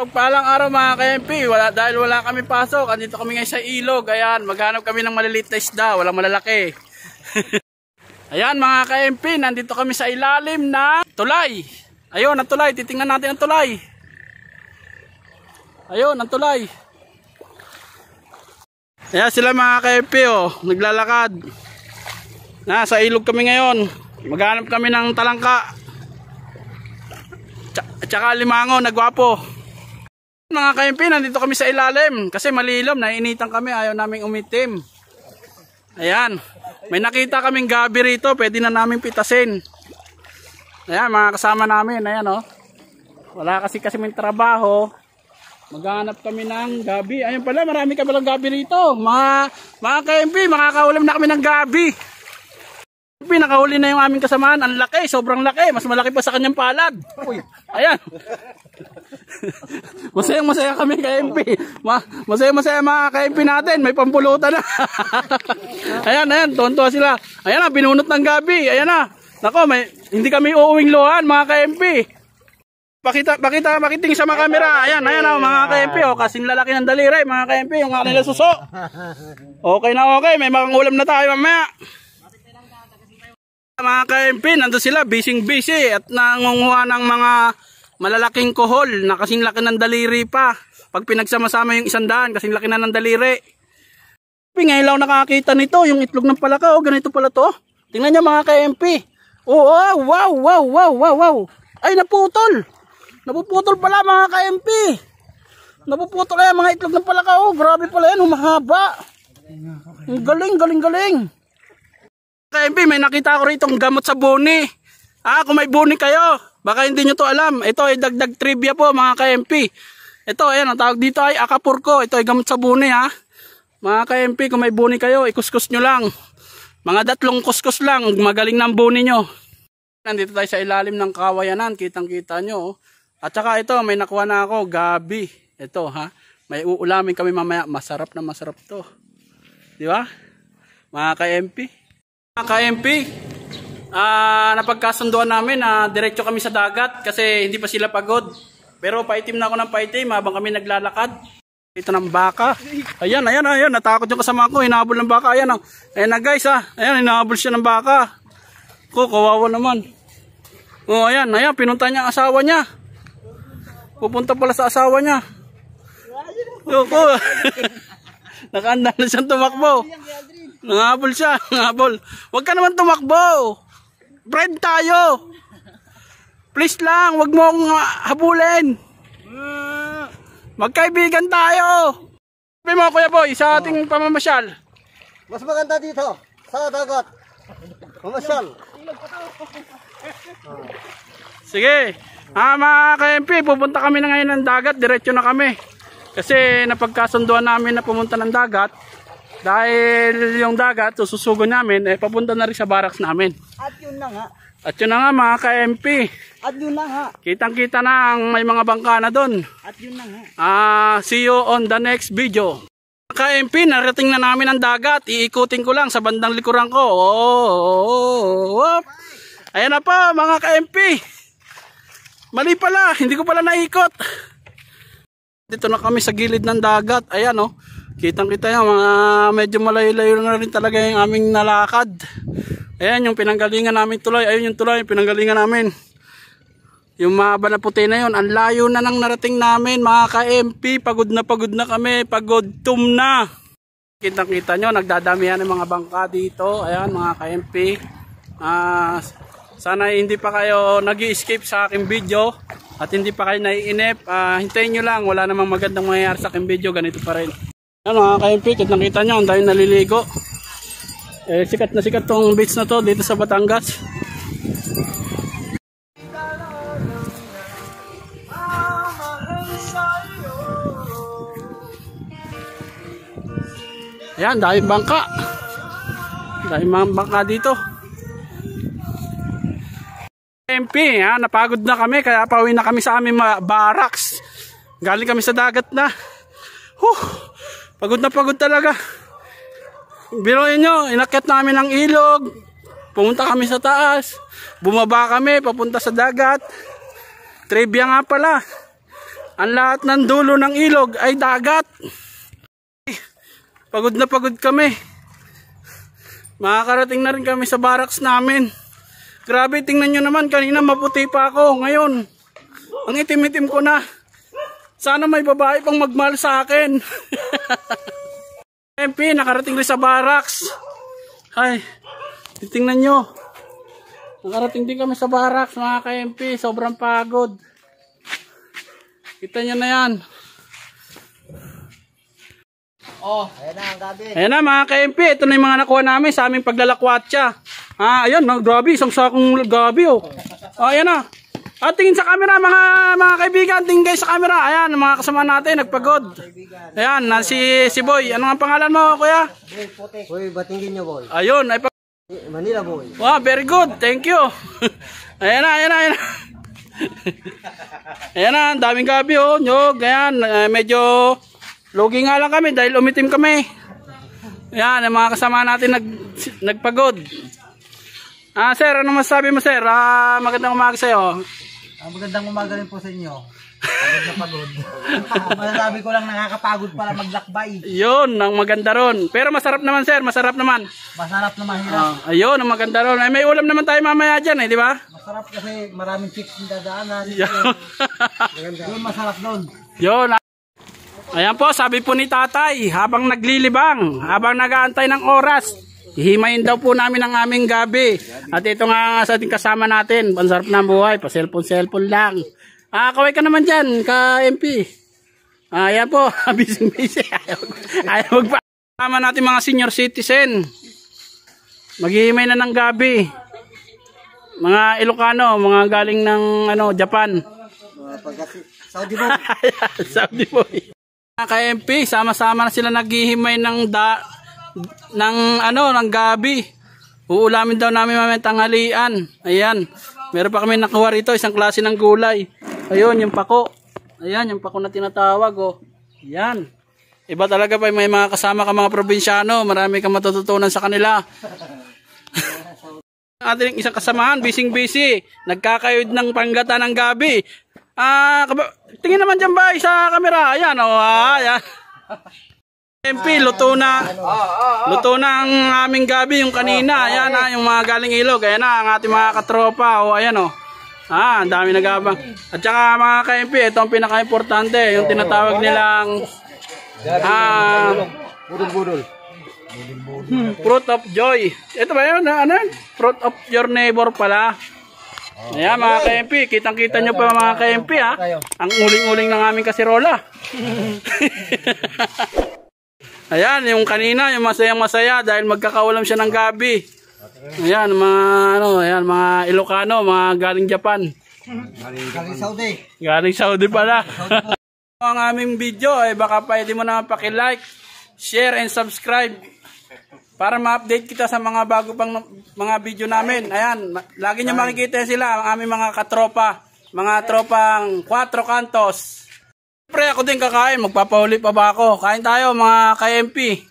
Pagpalang araw mga ka wala, dahil wala kami pasok, andito kami ngayon sa ilog, ayan, maghanap kami ng maliliit na isda, walang malalaki. ayan mga ka nandito kami sa ilalim ng tulay. Ayun, ang tulay, titingnan natin ang tulay. Ayun, ang tulay. Ayan sila mga ka oh, naglalakad. Nasa ilog kami ngayon, maghanap kami ng talangka. Tsaka limango, nagwapo. Mga ka nandito kami sa ilalim kasi malilom, nainitan kami, ayaw naming umitim. Ayan, may nakita kaming gabi rito, pwede na namin pitasin. Ayan, mga kasama namin, ayan o. Oh. Wala kasi kasi may trabaho, maghanap kami ng gabi. Ayan pala, marami ka palang gabi rito. Mga, mga ka-MP, makakaulam na kami ng gabi pinakahuli na yung aming kasamaan. Ang laki, sobrang laki. Mas malaki pa sa kanyang palad. Uy, ayan. masayang masaya kami kay MP. Ma masaya masaya mga kay MP natin. May pampulutan na. ayan, ayan. Tonto sila. Ayan na, binunot ng gabi. Ayan na. Nako, may, hindi kami uuwing lohan mga ka MP. Pakita, pakita, makiting sa mga kamera. Ayan, ayan na, oh, mga ka-MP. Oh, kasing lalaki ng daliri, mga ka-MP. Yung nga nila suso. Okay na okay. May mga ulam na tayo mamaya. Mga ka-MP, nandun sila, busy-busy at nangunguha ng mga malalaking kohol na kasing laki ng daliri pa. Pag pinagsama-sama yung isang daan, kasing laki na ng daliri. Ngayon lang nakakita nito, yung itlog ng palaka, oh, ganito pala to. Oh. Tingnan nyo mga ka-MP. Oh, ah, wow, wow, wow, wow, wow. Ay, naputol. Napuputol pala mga ka-MP. Napuputol kaya mga itlog ng palaka, oh, grabe pala yan, humahaba. Ang galing, galing, galing. KMP, may nakita ko rito gamot sa buni. Ah, kung may buni kayo, baka hindi nyo to alam. Ito ay dagdag trivia po mga KMP. Ito, ayan, ang tawag dito ay akapurko. Ito ay gamot sa buni ha. Mga KMP, kung may buni kayo, ikuskus nyo lang. Mga datlong kuskus lang, magaling ng buni nyo. Nandito tayo sa ilalim ng kawayanan, kitang-kita nyo. Oh. At saka ito, may nakuha na ako, gabi. Ito ha, may uulamin kami mamaya. Masarap na masarap to. Di ba? Mga KMP. Ah, Ka-MP, uh, ah, napagkasunduan namin na uh, diretso kami sa dagat kasi hindi pa sila pagod. Pero paitim na ako ng paitim habang kami naglalakad. Ito ng baka. Ayan, ayan, ayan. Natakot yung kasama ko. Hinabol ng baka. Ayan, ang, oh. ayan na guys ha. Ah. Ayan, hinabol siya ng baka. Ko, kawawa naman. O, oh, ayan, ayan. Pinunta niya ang asawa niya. Pupunta pala sa asawa niya. Ko, ko. Nakaanda na siyang tumakbo. Nangahabol siya, nangahabol. Huwag ka naman tumakbo. Friend tayo. Please lang, huwag mo akong habulin. Magkaibigan tayo. Sabi mo, Kuya Boy, sa ating oh. pamamasyal. Mas maganda dito, sa dagat. Pamasyal. Sige. Ah, mga ka pupunta kami na ngayon ng dagat. Diretso na kami. Kasi napagkasunduan namin na pumunta ng dagat. Dahil yung dagat, sususugo namin, eh, papunta na rin sa barracks namin. At yun na nga. At yun na nga mga ka-MP. At yun na nga. Kitang-kita na ang may mga bangka na doon. At yun na nga. Ah, see you on the next video. Ka-MP, narating na namin ang dagat. Iikutin ko lang sa bandang likuran ko. Oh, oh, oh. oh. Ayan na pa mga ka-MP. Mali pala, hindi ko pala naikot. Dito na kami sa gilid ng dagat. Ayan oh. Kitang kita yan. Mga medyo malayo-layo na rin talaga yung aming nalakad. Ayan yung pinanggalingan namin tuloy. Ayun yung tuloy yung pinanggalingan namin. Yung mahaba na puti na yun. Ang layo na nang narating namin mga ka-MP. Pagod na pagod na kami. Pagod tum na. Kitang kita nyo. Nagdadamihan ng mga bangka dito. Ayan mga ka-MP. Ah, sana hindi pa kayo nag escape sa aking video at hindi pa kayo naiinip, uh, hintayin nyo lang. Wala namang magandang mangyayari sa aking video. Ganito pa rin. Ano mga ka-MP, kung nakita nyo, ang dahil naliligo. Eh, sikat na sikat tong beach na to dito sa Batangas. Ayan, dahil bangka. Dahil mga bangka dito. MP ha? napagod na kami kaya pauwi na kami sa aming barracks galing kami sa dagat na huh, pagod na pagod talaga biruin nyo inakyat namin ang ilog pumunta kami sa taas bumaba kami papunta sa dagat trivia nga pala ang lahat ng dulo ng ilog ay dagat pagod na pagod kami makakarating na rin kami sa barracks namin Grabe, tingnan nyo naman. Kanina maputi pa ako. Ngayon, ang itim-itim ko na. Sana may babae pang magmal sa akin. MP, nakarating rin sa barracks. Ay, titingnan nyo. Nakarating din kami sa barracks mga ka-MP. Sobrang pagod. Kita nyo na yan. Oh, ayan na ang gabi. Ayan na mga ka-MP. Ito na yung mga nakuha namin sa aming paglalakwatsa. Ah, ayan, mga grabe, isang sakong gabi oh. Ah, ayan ah. At ah, tingin sa camera mga mga kaibigan, tingin guys sa camera. Ayan, mga kasama natin nagpagod. Ayan, na ah, si si Boy. Ano ang pangalan mo, kuya? Boy Potek. batingin niyo, Boy. Ayun, ay Manila Boy. Wow, very good. Thank you. ayan na, ah, ayan na, ayan ayan na, daming gabi oh, nyog. Ayan, medyo logi nga lang kami dahil umitim kami. Ayan, ang mga kasama natin nag, nagpagod. Ah, sir, ano masabi mo, sir? Ah, magandang umaga sa iyo. Ah, magandang umaga rin po sa inyo. Pagod na pagod. Masasabi ko lang nakakapagod pala maglakbay. Yun, ang maganda ron. Pero masarap naman, sir. Masarap naman. Masarap naman, hirap. Ah, ayun, ang maganda ron. Ay, may ulam naman tayo mamaya dyan, eh, di ba? Masarap kasi maraming chicks yung dadaanan. Yun. yun, masarap doon. Yun, ah. Ayan po, sabi po ni tatay, habang naglilibang, habang nagaantay ng oras, Ihimayin daw po namin ang aming gabi. At ito nga sa ating kasama natin. Pansarap na buhay. Pa-cellphone-cellphone lang. Ah, kaway ka naman dyan, ka-MP. Ah, yan po. Busy-busy. Ayaw, pa. magpa. Kasama natin mga senior citizen. Maghihimay na ng gabi. Mga Ilocano, mga galing ng ano, Japan. Saudi boy. Saudi boy. Ka-MP, sama-sama na sila naghihimay ng da ng ano, ng gabi. Uulamin daw namin mamaya tanghalian. Ayan. Meron pa kami nakuha rito, isang klase ng gulay. Ayun, yung pako. Ayan, yung pako na tinatawag, oh. Ayan. Iba talaga pa may mga kasama ka mga probinsyano. Marami kang matututunan sa kanila. ating isang kasamahan, bising-busy. Nagkakayod ng panggata ng gabi. Ah, tingin naman dyan ba eh, sa camera? Ayan, oh, ah, ayan. MP, luto na. Luto na ang aming gabi yung kanina. Ayan na, ah, yung mga galing ilog. Ayan na, ah, ang ating mga katropa. O, oh, ayan o. Oh. Ah, ang dami nagabang. At saka mga ka-MP, ito ang pinaka-importante. Yung tinatawag nilang ah, budol-budol. Hmm, fruit of joy. Ito ba yun? Ano? Fruit of your neighbor pala. Ayan mga ka-MP, kitang-kita nyo pa mga ka-MP ha. Ah. Ang uling-uling ng aming kasirola. Ayan, yung kanina, yung masaya masaya dahil magkakawalam siya ng gabi. Ayan, mga, ano, ayan, mga Ilocano, mga galing Japan. Galing Saudi. Galing Saudi pala. Ang aming video, ay eh, baka pwede mo na paki-like, share, and subscribe para ma-update kita sa mga bago pang mga video namin. Ayan, lagi niyo makikita sila, ang aming mga katropa, mga tropang Cuatro kantos. Pre, ako din kakain. Magpapahuli pa ba ako? Kain tayo mga ka